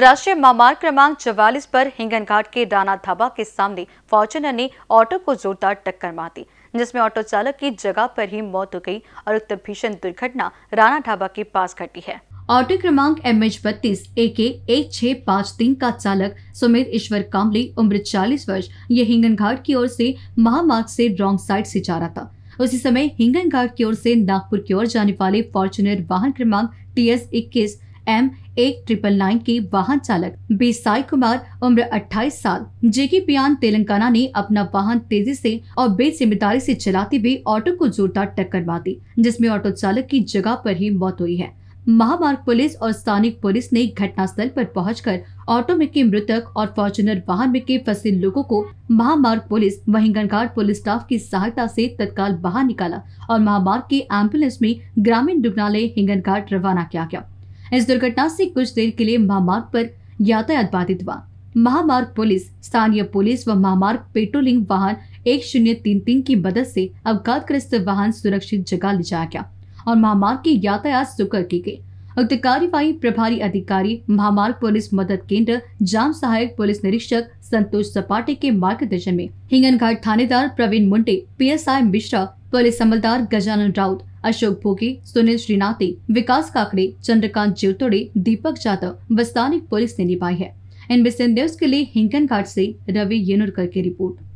राष्ट्रीय महामार्ग क्रमांक चवालीस पर हिंगन घाट के डाना धाबा के सामने फॉर्चुनर ने ऑटो को जोरदार टक्कर मार दी जिसमें ऑटो चालक की जगह पर ही मौत हो गई और उक्त भीषण दुर्घटना राना ढाबा के पास घटी है ऑटो क्रमांक एम एच बत्तीस ए के एक छह पाँच तीन का चालक सुमित ईश्वर कामली उम्र 40 वर्ष ये हिंगन घाट की ओर से महामार्ग से रॉन्ग साइड से जा रहा था उसी समय हिंगन घाट की ओर से नागपुर की ओर जाने वाले फॉर्चुनर वाहन क्रमांक टी एस इक्कीस एम एक ट्रिपल नाइन के वाहन चालक बेसाई कुमार उम्र 28 साल जेकी पियान तेलंगाना ने अपना वाहन तेजी से और बेजिम्मेदारी से चलाते हुए ऑटो को जोरदार टक्कर मार दी जिसमे ऑटो चालक की जगह पर ही मौत हुई है महामार्ग पुलिस और स्थानीय पुलिस ने घटनास्थल पर पहुंचकर ऑटो में के मृतक और फॉर्चुनर वाहन में के फंसे लोगों को महामार्ग पुलिस गणगार पुलिस स्टाफ की सहायता से तत्काल बाहर निकाला और महामार्ग के एम्बुलेंस में ग्रामीण दुग्नालय हिंगनघाट रवाना किया गया इस दुर्घटना से कुछ देर के लिए महामार्ग पर यातायात बाधित हुआ महामार्ग पुलिस स्थानीय पुलिस व महामार्ग पेट्रोलिंग वाहन एक शून्य तीन तीन की मदद से अवघातग्रस्त वाहन सुरक्षित जगह ले जाया गया और महामार्ग की यातायात सुकर की गई उक्त कार्यवाही प्रभारी अधिकारी महामार्ग पुलिस मदद केंद्र जाम सहायक पुलिस निरीक्षक संतोष सपाटे के मार्गदर्शन में हिंगन घाट थानेदार प्रवीण मुंडे पीएसआई मिश्रा पुलिस अमलदार गजानन राउत अशोक भोगे सुनील श्रीनाथी विकास काकड़े चंद्रकांत जीवतोड़े दीपक जाधव स्थानीय पुलिस ने निभाई है इनमें से के लिए हिंगन घाट से रवि येनुरकर की रिपोर्ट